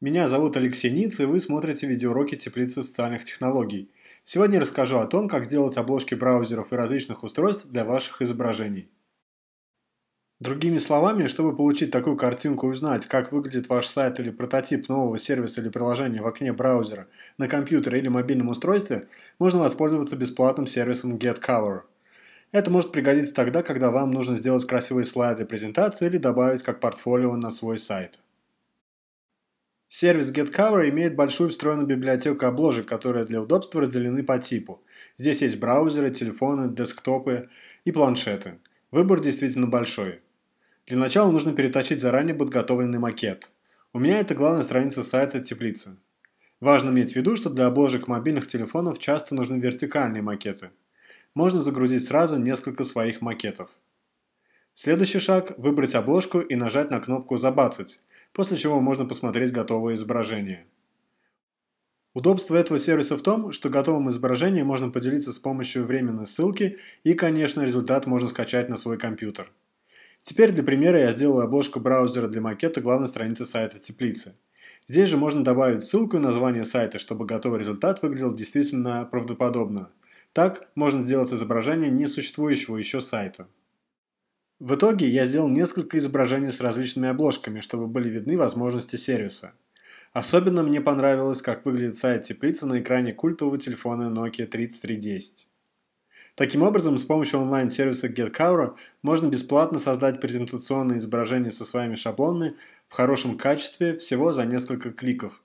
Меня зовут Алексей Ниц, и вы смотрите видеоуроки теплицы социальных технологий. Сегодня я расскажу о том, как сделать обложки браузеров и различных устройств для ваших изображений. Другими словами, чтобы получить такую картинку и узнать, как выглядит ваш сайт или прототип нового сервиса или приложения в окне браузера на компьютере или мобильном устройстве, можно воспользоваться бесплатным сервисом GetCover – это может пригодиться тогда, когда вам нужно сделать красивые слайды презентации или добавить как портфолио на свой сайт. Сервис GetCover имеет большую встроенную библиотеку обложек, которые для удобства разделены по типу. Здесь есть браузеры, телефоны, десктопы и планшеты. Выбор действительно большой. Для начала нужно перетащить заранее подготовленный макет. У меня это главная страница сайта теплицы. Важно иметь в виду, что для обложек мобильных телефонов часто нужны вертикальные макеты – можно загрузить сразу несколько своих макетов. Следующий шаг – выбрать обложку и нажать на кнопку «Забацать», после чего можно посмотреть готовое изображение. Удобство этого сервиса в том, что готовым изображением можно поделиться с помощью временной ссылки и, конечно, результат можно скачать на свой компьютер. Теперь для примера я сделаю обложку браузера для макета главной страницы сайта теплицы. Здесь же можно добавить ссылку и название сайта, чтобы готовый результат выглядел действительно правдоподобно. Так можно сделать изображение несуществующего еще сайта. В итоге я сделал несколько изображений с различными обложками, чтобы были видны возможности сервиса. Особенно мне понравилось, как выглядит сайт теплицы на экране культового телефона Nokia 3310. Таким образом, с помощью онлайн-сервиса GetCaura можно бесплатно создать презентационные изображения со своими шаблонами в хорошем качестве всего за несколько кликов.